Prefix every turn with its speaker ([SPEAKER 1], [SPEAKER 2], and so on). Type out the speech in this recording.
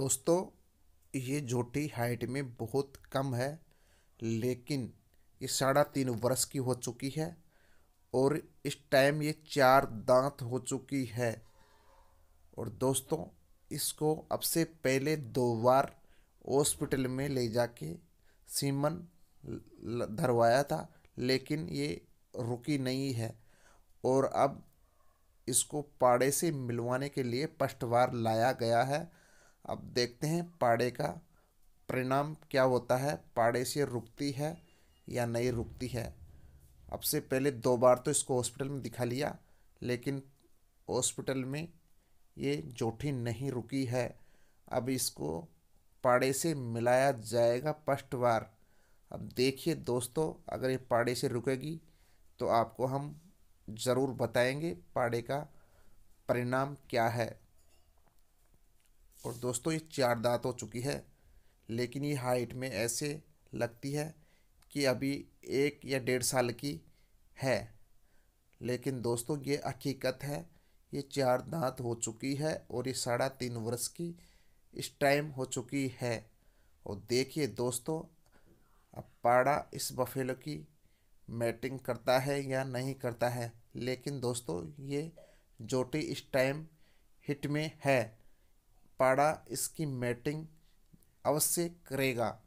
[SPEAKER 1] दोस्तों ये जोटी हाइट में बहुत कम है लेकिन ये साढ़ा तीन वर्ष की हो चुकी है और इस टाइम ये चार दांत हो चुकी है और दोस्तों इसको अब से पहले दो बार हॉस्पिटल में ले जाके सीमन धरवाया था लेकिन ये रुकी नहीं है और अब इसको पाड़े से मिलवाने के लिए पस्टवार लाया गया है अब देखते हैं पाड़े का परिणाम क्या होता है पाड़े से रुकती है या नहीं रुकती है अब से पहले दो बार तो इसको हॉस्पिटल में दिखा लिया लेकिन हॉस्पिटल में ये जोठी नहीं रुकी है अब इसको पाड़े से मिलाया जाएगा फर्स्ट बार अब देखिए दोस्तों अगर ये पाड़े से रुकेगी तो आपको हम ज़रूर बताएंगे पाड़े का परिणाम क्या है और दोस्तों ये चार दांत हो चुकी है लेकिन ये हाइट में ऐसे लगती है कि अभी एक या डेढ़ साल की है लेकिन दोस्तों ये हकीकत है ये चार दांत हो चुकी है और ये साढ़ा तीन वर्ष की इस टाइम हो चुकी है और देखिए दोस्तों अब पाड़ा इस बफेलो की मैटिंग करता है या नहीं करता है लेकिन दोस्तों ये जोटी इस टाइम हिट में है पाड़ा इसकी मैटिंग अवश्य करेगा